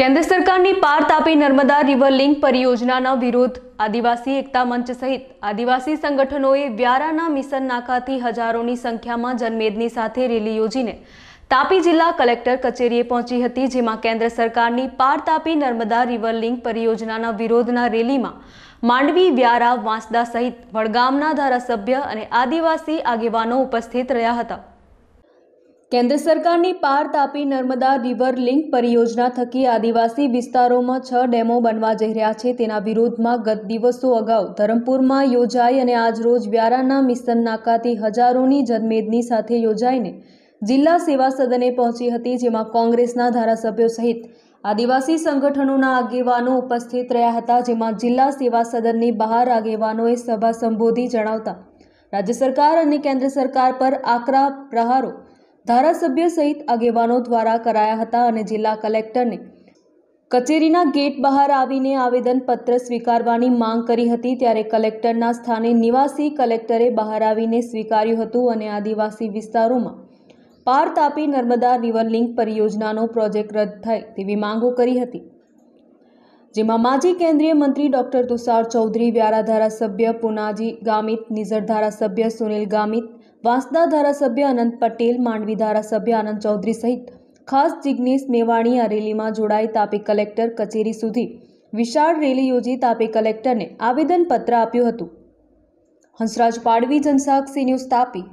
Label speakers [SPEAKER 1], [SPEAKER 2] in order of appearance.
[SPEAKER 1] કેન્દ્ર સરકારની Par Tapi Narmada river link પરિયોજનાના વિરોધ આદિવાસી એકતા મંચ સહિત આદિવાસી સંગઠનોએ વ્યારાના મિશન નાકાથી હજારોની સંખ્યામાં જનમેદની સાથે રેલી યોજીને તાપી જિલ્લા કલેક્ટર કચેરીએ પહોંચી હતી જેમાં કેન્દ્ર સરકારની પાર તાપી નર્મદા રિવર લિંક પરિયોજનાના વિરોધના રેલીમાં માંડવી વ્યારા વાંસદા સહિત વડગામના ધારાસભ્ય અને આદિવાસી આગેવાનો ઉપસ્થિત રહ્યા હતા કેન્દ્ર સરકારની પાર તાપી નર્મદા રિવર લિંક પરિયોજના થકી આદિવાસી વિસ્તારોમાં છ ડેમો બનવા જઈ રહ્યા છે તેના વિરોધમાં ગત દિવસો અગાઉ ધરમપુરમાં યોજાઈ અને આજરોજ વ્યારાના મિશન નાકાથી હજારોની જનમેદની સાથે યોજાઈને જિલ્લા સેવા સદને પહોંચી હતી જેમાં કોંગ્રેસના ધારાસભ્યો સહિત આદિવાસી સંગઠનોના આગેવાનો ઉપસ્થિત રહ્યા હતા જેમાં જિલ્લા સેવા સદનની બહાર આગેવાનોએ સભા સંબોધી જણાવતા રાજ્ય સરકાર અને કેન્દ્ર સરકાર પર આકરા પ્રહારો ધારાસભ્ય સહિત આગેવાનો દ્વારા કરાયા હતા અને જિલ્લા કલેક્ટરને કચેરીના ગેટ બહાર આવીને આવેદનપત્ર સ્વીકારવાની માંગ કરી હતી ત્યારે કલેક્ટરના સ્થાને નિવાસી કલેક્ટરે બહાર આવીને સ્વીકાર્યું હતું અને આદિવાસી વિસ્તારોમાં પાર તાપી નર્મદા રિવર લિંક પરિયોજનાનો પ્રોજેક્ટ રદ થાય તેવી માંગો કરી હતી જેમાં માજી કેન્દ્રીય મંત્રી ડોક્ટર તુષાર ચૌધરી વ્યારા ધારાસભ્ય પુનાજી ગામિત નિઝર ધારાસભ્ય સુનિલ ગામિત વાંસદા ધારાસભ્ય અનંત પટેલ માંડવી ધારાસભ્ય આનંદ ચૌધરી સહિત ખાસ જિગ્નેશ મેવાણી આ રેલીમાં જોડાઈ તાપી કલેક્ટર કચેરી સુધી વિશાળ રેલી યોજી તાપી કલેક્ટરને આવેદનપત્ર આપ્યું હતું હંસરાજ પાડવી જનસાક્ષી ન્યૂઝ તાપી